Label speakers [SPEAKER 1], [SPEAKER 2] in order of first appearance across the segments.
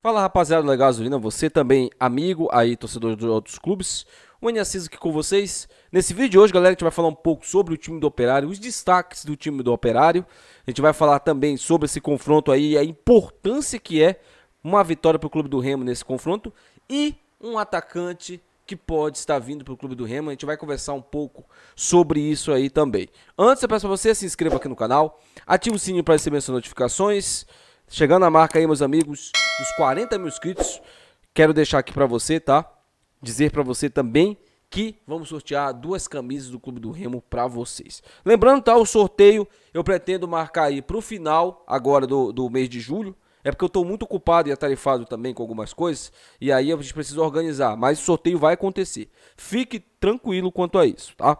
[SPEAKER 1] Fala rapaziada da Gasolina, você também amigo aí, torcedor de outros clubes. O Aniacis aqui com vocês. Nesse vídeo de hoje, galera, a gente vai falar um pouco sobre o time do Operário, os destaques do time do Operário. A gente vai falar também sobre esse confronto aí, a importância que é uma vitória para o Clube do Remo nesse confronto e um atacante que pode estar vindo para o Clube do Remo. A gente vai conversar um pouco sobre isso aí também. Antes, eu peço para você se inscreva aqui no canal, ative o sininho para receber as notificações. Chegando a marca aí, meus amigos, dos 40 mil inscritos, quero deixar aqui para você, tá? Dizer para você também que vamos sortear duas camisas do Clube do Remo para vocês. Lembrando, tá? O sorteio eu pretendo marcar aí para o final agora do, do mês de julho. É porque eu estou muito ocupado e atarefado também com algumas coisas. E aí a gente precisa organizar. Mas o sorteio vai acontecer. Fique tranquilo quanto a isso, tá?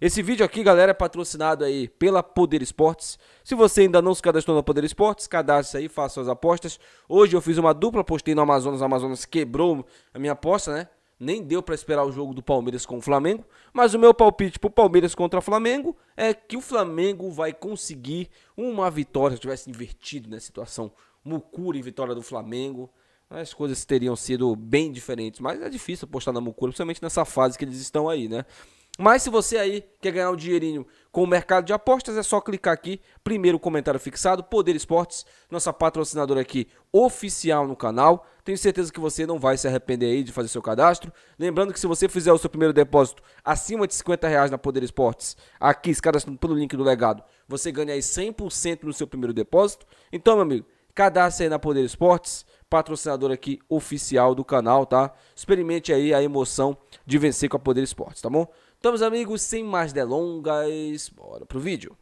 [SPEAKER 1] Esse vídeo aqui, galera, é patrocinado aí pela Poder Esportes. Se você ainda não se cadastrou na Poder Esportes, cadastre aí, faça suas apostas. Hoje eu fiz uma dupla, postei no Amazonas, o Amazonas quebrou a minha aposta, né? Nem deu para esperar o jogo do Palmeiras com o Flamengo, mas o meu palpite pro Palmeiras contra o Flamengo é que o Flamengo vai conseguir uma vitória. Se tivesse invertido na né, situação, Mucura em vitória do Flamengo, as coisas teriam sido bem diferentes, mas é difícil apostar na Mucura, principalmente nessa fase que eles estão aí, né? Mas se você aí quer ganhar um dinheirinho com o mercado de apostas, é só clicar aqui. Primeiro comentário fixado, Poder Esportes, nossa patrocinadora aqui oficial no canal. Tenho certeza que você não vai se arrepender aí de fazer seu cadastro. Lembrando que se você fizer o seu primeiro depósito acima de 50 reais na Poder Esportes, aqui se cadastrando pelo link do legado, você ganha aí 100% no seu primeiro depósito. Então, meu amigo, cadastre aí na Poder Esportes, patrocinador aqui oficial do canal, tá? Experimente aí a emoção de vencer com a Poder Esportes, tá bom? Então, meus amigos, sem mais delongas, bora pro vídeo.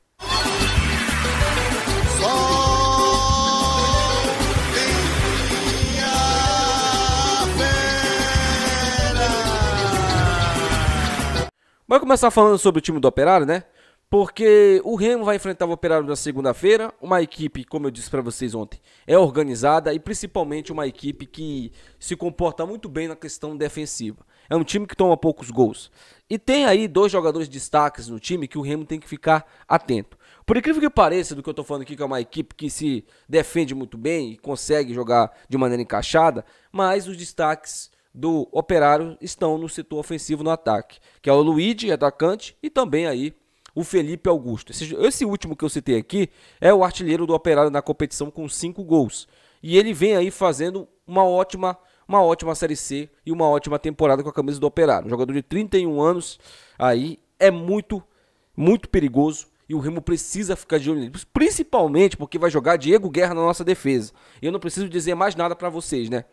[SPEAKER 1] Vamos começar falando sobre o time do Operário, né? Porque o Remo vai enfrentar o Operário na segunda-feira, uma equipe, como eu disse para vocês ontem, é organizada e principalmente uma equipe que se comporta muito bem na questão defensiva. É um time que toma poucos gols. E tem aí dois jogadores de destaques no time que o Remo tem que ficar atento. Por incrível que pareça, do que eu estou falando aqui, que é uma equipe que se defende muito bem e consegue jogar de maneira encaixada, mas os destaques do Operário estão no setor ofensivo no ataque, que é o Luigi, atacante, e também aí o Felipe Augusto. Esse, esse último que eu citei aqui é o artilheiro do Operário na competição com cinco gols. E ele vem aí fazendo uma ótima uma ótima Série C e uma ótima temporada com a camisa do Operário. Um jogador de 31 anos aí é muito, muito perigoso e o Remo precisa ficar de olho nele, principalmente porque vai jogar Diego Guerra na nossa defesa. Eu não preciso dizer mais nada para vocês, né?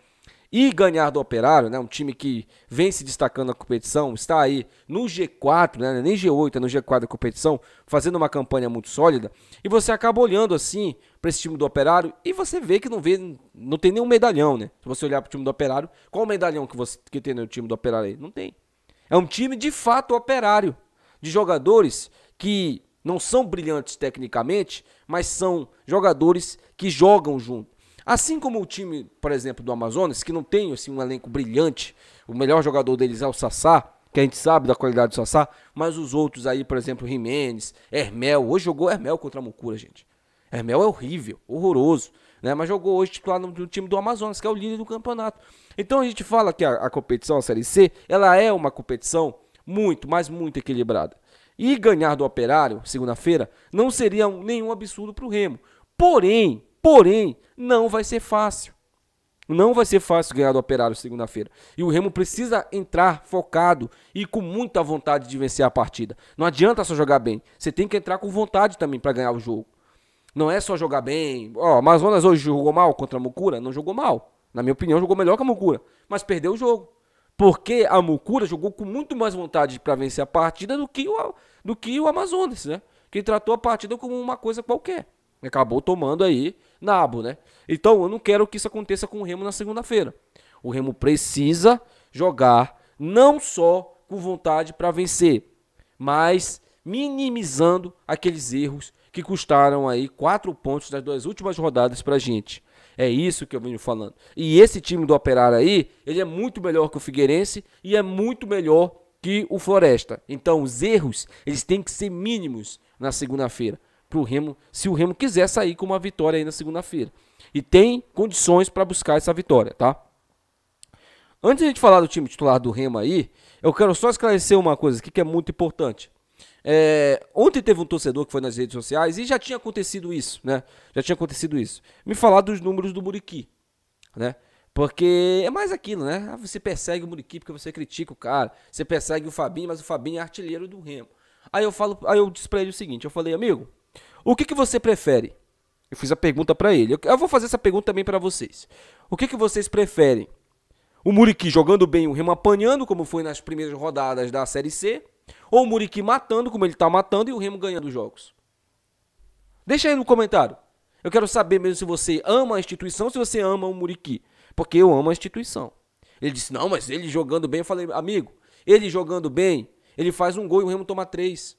[SPEAKER 1] e ganhar do Operário, né? Um time que vem se destacando na competição, está aí no G4, né? Nem G8, é no G4 da competição, fazendo uma campanha muito sólida. E você acaba olhando assim para esse time do Operário e você vê que não vê, não tem nenhum medalhão, né? Se você olhar para o time do Operário, qual o medalhão que você que tem no time do Operário aí? Não tem. É um time de fato operário, de jogadores que não são brilhantes tecnicamente, mas são jogadores que jogam junto Assim como o time, por exemplo, do Amazonas, que não tem assim, um elenco brilhante, o melhor jogador deles é o Sassá, que a gente sabe da qualidade do Sassá, mas os outros aí, por exemplo, Jimenez, Hermel, hoje jogou Hermel contra a Mucura, gente. Hermel é horrível, horroroso, né? Mas jogou hoje titular no, no time do Amazonas, que é o líder do campeonato. Então a gente fala que a, a competição, a Série C, ela é uma competição muito, mas muito equilibrada. E ganhar do Operário, segunda-feira, não seria nenhum absurdo para o Remo. Porém, Porém, não vai ser fácil. Não vai ser fácil ganhar do Operário segunda-feira. E o Remo precisa entrar focado e com muita vontade de vencer a partida. Não adianta só jogar bem. Você tem que entrar com vontade também para ganhar o jogo. Não é só jogar bem. Ó, oh, Amazonas hoje jogou mal contra a Mucura? Não jogou mal. Na minha opinião, jogou melhor que a Mucura, mas perdeu o jogo. Porque a Mucura jogou com muito mais vontade para vencer a partida do que o, do que o Amazonas, né? Que tratou a partida como uma coisa qualquer acabou tomando aí nabo, né? Então eu não quero que isso aconteça com o Remo na segunda-feira. O Remo precisa jogar não só com vontade para vencer, mas minimizando aqueles erros que custaram aí quatro pontos das duas últimas rodadas para gente. É isso que eu venho falando. E esse time do Operário aí, ele é muito melhor que o Figueirense e é muito melhor que o Floresta. Então os erros, eles têm que ser mínimos na segunda-feira para o Remo, se o Remo quiser sair com uma vitória aí na segunda-feira. E tem condições para buscar essa vitória, tá? Antes de a gente falar do time titular do Remo aí, eu quero só esclarecer uma coisa aqui que é muito importante. É, ontem teve um torcedor que foi nas redes sociais e já tinha acontecido isso, né? Já tinha acontecido isso. Me falar dos números do Muriqui, né? Porque é mais aquilo, né? Ah, você persegue o Muriqui porque você critica o cara. Você persegue o Fabinho, mas o Fabinho é artilheiro do Remo. Aí eu falo, aí eu disse pra ele o seguinte, eu falei, amigo, o que, que você prefere? Eu fiz a pergunta para ele. Eu vou fazer essa pergunta também para vocês. O que, que vocês preferem? O Muriqui jogando bem, o Remo apanhando, como foi nas primeiras rodadas da Série C, ou o Muriqui matando, como ele está matando, e o Remo ganhando os jogos? Deixa aí no comentário. Eu quero saber mesmo se você ama a instituição, se você ama o Muriqui, porque eu amo a instituição. Ele disse: "Não, mas ele jogando bem". Eu falei: "Amigo, ele jogando bem, ele faz um gol e o Remo toma três.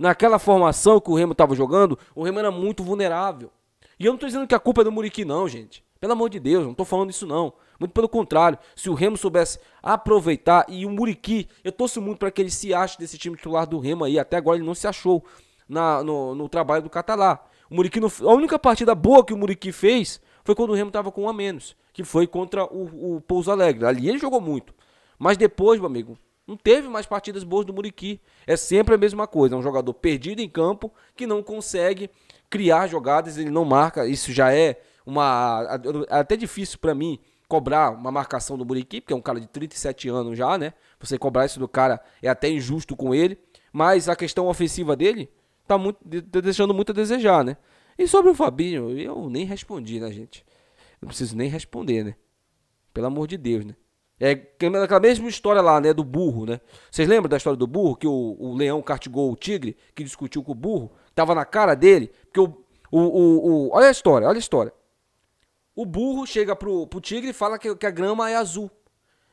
[SPEAKER 1] Naquela formação que o Remo estava jogando, o Remo era muito vulnerável. E eu não estou dizendo que a culpa é do Muriqui, não, gente. Pelo amor de Deus, não estou falando isso, não. Muito pelo contrário, se o Remo soubesse aproveitar e o Muriqui, eu torço muito para que ele se ache desse time titular do Remo aí. Até agora ele não se achou na, no, no trabalho do Catalá. O Muriqui não, a única partida boa que o Muriqui fez foi quando o Remo estava com um a menos, que foi contra o, o Pouso Alegre. Ali ele jogou muito. Mas depois, meu amigo, não teve mais partidas boas do Muriqui. É sempre a mesma coisa. É um jogador perdido em campo que não consegue criar jogadas, ele não marca. Isso já é uma. É até difícil para mim cobrar uma marcação do Muriqui, porque é um cara de 37 anos já, né? Você cobrar isso do cara é até injusto com ele. Mas a questão ofensiva dele tá, muito, tá deixando muito a desejar, né? E sobre o Fabinho, eu nem respondi, né, gente? Não preciso nem responder, né? Pelo amor de Deus, né? É aquela mesma história lá, né? Do burro, né? Vocês lembram da história do burro? Que o, o leão cartigou o tigre, que discutiu com o burro, tava na cara dele. Porque o, o, o, o Olha a história, olha a história. O burro chega pro, pro tigre e fala que, que a grama é azul.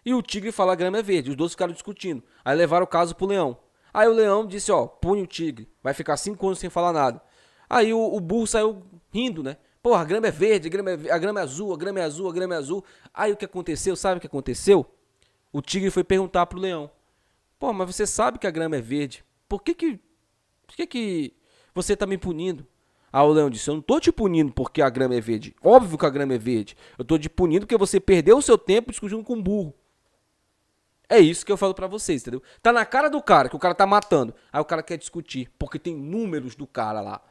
[SPEAKER 1] E o tigre fala que a grama é verde. Os dois ficaram discutindo. Aí levaram o caso pro leão. Aí o leão disse: Ó, punha o tigre, vai ficar cinco anos sem falar nada. Aí o, o burro saiu rindo, né? Porra, a grama é verde, a grama é, a grama é azul, a grama é azul, a grama é azul. Aí o que aconteceu? Sabe o que aconteceu? O tigre foi perguntar pro leão. Pô, mas você sabe que a grama é verde. Por que que, por que, que você tá me punindo? Ah, o leão disse, eu não tô te punindo porque a grama é verde. Óbvio que a grama é verde. Eu tô te punindo porque você perdeu o seu tempo discutindo com um burro. É isso que eu falo para vocês, entendeu? Tá na cara do cara, que o cara tá matando. Aí o cara quer discutir, porque tem números do cara lá.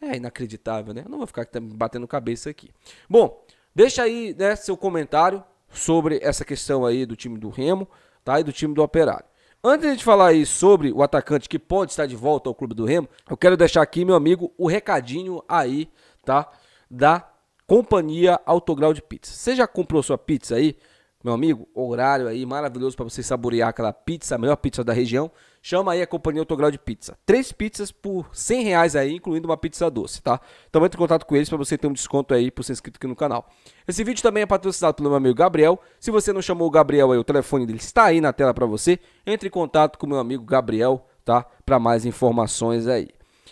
[SPEAKER 1] É inacreditável, né? Eu não vou ficar batendo cabeça aqui. Bom, deixa aí né, seu comentário sobre essa questão aí do time do Remo tá? e do time do Operário. Antes de falar aí sobre o atacante que pode estar de volta ao clube do Remo, eu quero deixar aqui, meu amigo, o recadinho aí, tá? Da Companhia Autograu de Pizza. Você já comprou sua pizza aí? Meu amigo, horário aí maravilhoso para você saborear aquela pizza, a melhor pizza da região. Chama aí a companhia Autograu de Pizza. Três pizzas por 100 reais aí, incluindo uma pizza doce, tá? Então entre em contato com eles para você ter um desconto aí por ser inscrito aqui no canal. Esse vídeo também é patrocinado pelo meu amigo Gabriel. Se você não chamou o Gabriel aí, o telefone dele está aí na tela para você. Entre em contato com o meu amigo Gabriel, tá? Para mais informações aí.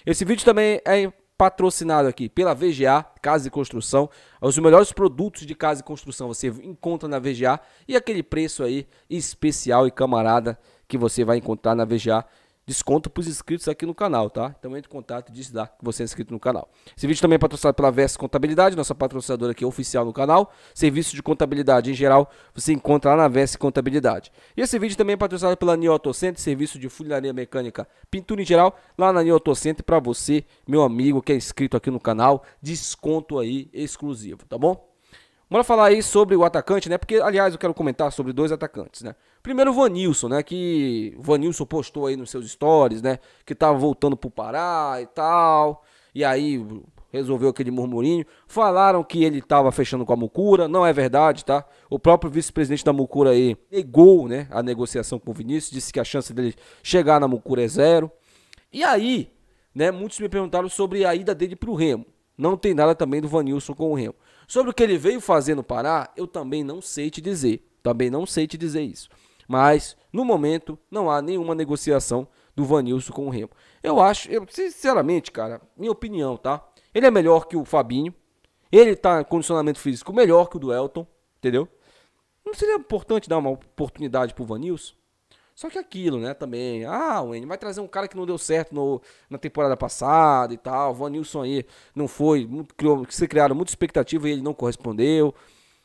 [SPEAKER 1] Esse vídeo também é patrocinado aqui pela VGA Casa e Construção. É Os melhores produtos de casa e construção você encontra na VGA e aquele preço aí especial e camarada que você vai encontrar na VGA desconto para os inscritos aqui no canal, tá? Então entre em contato e diz lá que você é inscrito no canal. Esse vídeo também é patrocinado pela VES Contabilidade, nossa patrocinadora aqui oficial no canal. Serviço de contabilidade em geral você encontra lá na VES Contabilidade. E esse vídeo também é patrocinado pela Nioto Center, serviço de funilaria mecânica, pintura em geral, lá na Nioto Center para você, meu amigo que é inscrito aqui no canal, desconto aí exclusivo, tá bom? Bora falar aí sobre o atacante, né? Porque, aliás, eu quero comentar sobre dois atacantes, né? Primeiro o Vanilson, né? Que o Vanilson postou aí nos seus stories, né? Que tava voltando pro Pará e tal. E aí resolveu aquele murmurinho. Falaram que ele tava fechando com a Mucura. Não é verdade, tá? O próprio vice-presidente da Mucura aí negou, né? A negociação com o Vinícius. Disse que a chance dele chegar na Mucura é zero. E aí, né? Muitos me perguntaram sobre a ida dele pro Remo. Não tem nada também do Vanilson com o Remo. Sobre o que ele veio fazer no Pará, eu também não sei te dizer. Também não sei te dizer isso. Mas, no momento, não há nenhuma negociação do Vanilson com o Remo. Eu acho, eu, sinceramente, cara, minha opinião, tá? Ele é melhor que o Fabinho. Ele tá em condicionamento físico melhor que o do Elton, entendeu? Não seria importante dar uma oportunidade pro Vanilson? Só que aquilo, né, também. Ah, o N vai trazer um cara que não deu certo no, na temporada passada e tal. O Vanilson aí não foi, muito, criou, se criaram muita expectativa e ele não correspondeu.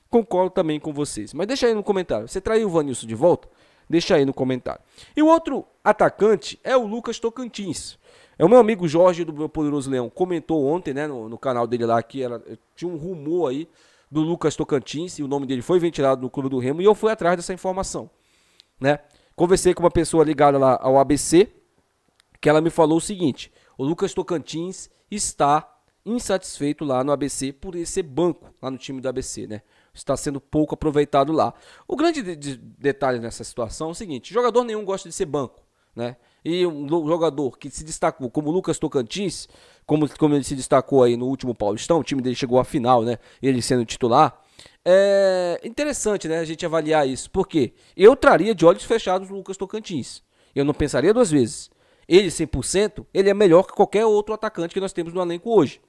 [SPEAKER 1] Concordo também com vocês. Mas deixa aí no comentário. Você traiu o Vanilson de volta? Deixa aí no comentário. E o outro atacante é o Lucas Tocantins. É o meu amigo Jorge do meu poderoso Leão comentou ontem, né, no, no canal dele lá que era, tinha um rumor aí do Lucas Tocantins e o nome dele foi ventilado no clube do Remo e eu fui atrás dessa informação, né? Conversei com uma pessoa ligada lá ao ABC, que ela me falou o seguinte: o Lucas Tocantins está insatisfeito lá no ABC por ele ser banco lá no time do ABC, né? Está sendo pouco aproveitado lá. O grande de, de detalhe nessa situação é o seguinte: jogador nenhum gosta de ser banco, né? E um jogador que se destacou, como Lucas Tocantins, como, como ele se destacou aí no último Paulistão, o time dele chegou à final, né? Ele sendo titular. É interessante, né, a gente avaliar isso. Porque eu traria de olhos fechados o Lucas Tocantins. Eu não pensaria duas vezes. Ele 100%, ele é melhor que qualquer outro atacante que nós temos no elenco hoje.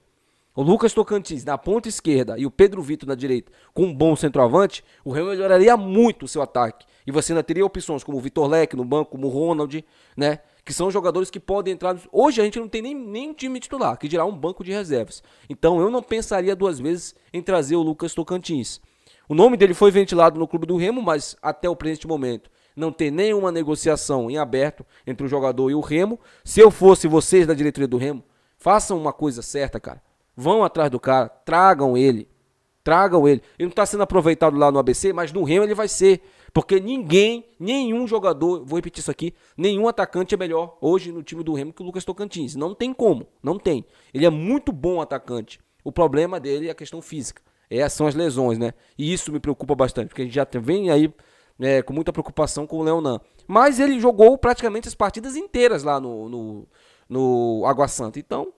[SPEAKER 1] O Lucas Tocantins na ponta esquerda e o Pedro Vitor na direita, com um bom centroavante, o Remo melhoraria muito o seu ataque. E você ainda teria opções como o Vitor Leque no banco, como o Ronald, né? que são jogadores que podem entrar. Hoje a gente não tem nem, nem um time titular, que dirá um banco de reservas. Então eu não pensaria duas vezes em trazer o Lucas Tocantins. O nome dele foi ventilado no Clube do Remo, mas até o presente momento não tem nenhuma negociação em aberto entre o jogador e o Remo. Se eu fosse vocês da diretoria do Remo, façam uma coisa certa, cara. Vão atrás do cara, tragam ele. Tragam ele. Ele não está sendo aproveitado lá no ABC, mas no Remo ele vai ser. Porque ninguém, nenhum jogador, vou repetir isso aqui, nenhum atacante é melhor hoje no time do Remo que o Lucas Tocantins. Não tem como, não tem. Ele é muito bom atacante. O problema dele é a questão física. É são as lesões, né? E isso me preocupa bastante, porque a gente já vem aí é, com muita preocupação com o Leonan. Mas ele jogou praticamente as partidas inteiras lá no, no, no Água Santa. Então,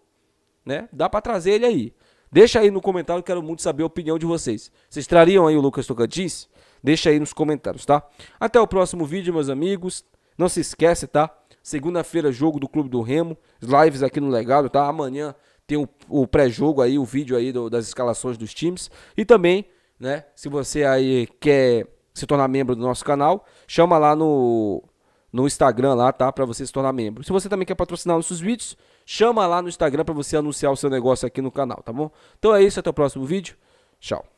[SPEAKER 1] né? Dá para trazer ele aí. Deixa aí no comentário, quero muito saber a opinião de vocês. Vocês trariam aí o Lucas Tocantins? Deixa aí nos comentários, tá? Até o próximo vídeo, meus amigos. Não se esquece, tá? Segunda-feira, jogo do Clube do Remo. Lives aqui no Legado, tá? Amanhã tem o, o pré-jogo aí, o vídeo aí do, das escalações dos times. E também, né? Se você aí quer se tornar membro do nosso canal, chama lá no, no Instagram lá, tá? Para você se tornar membro. Se você também quer patrocinar nossos vídeos, chama lá no Instagram para você anunciar o seu negócio aqui no canal, tá bom? Então é isso, até o próximo vídeo. Tchau.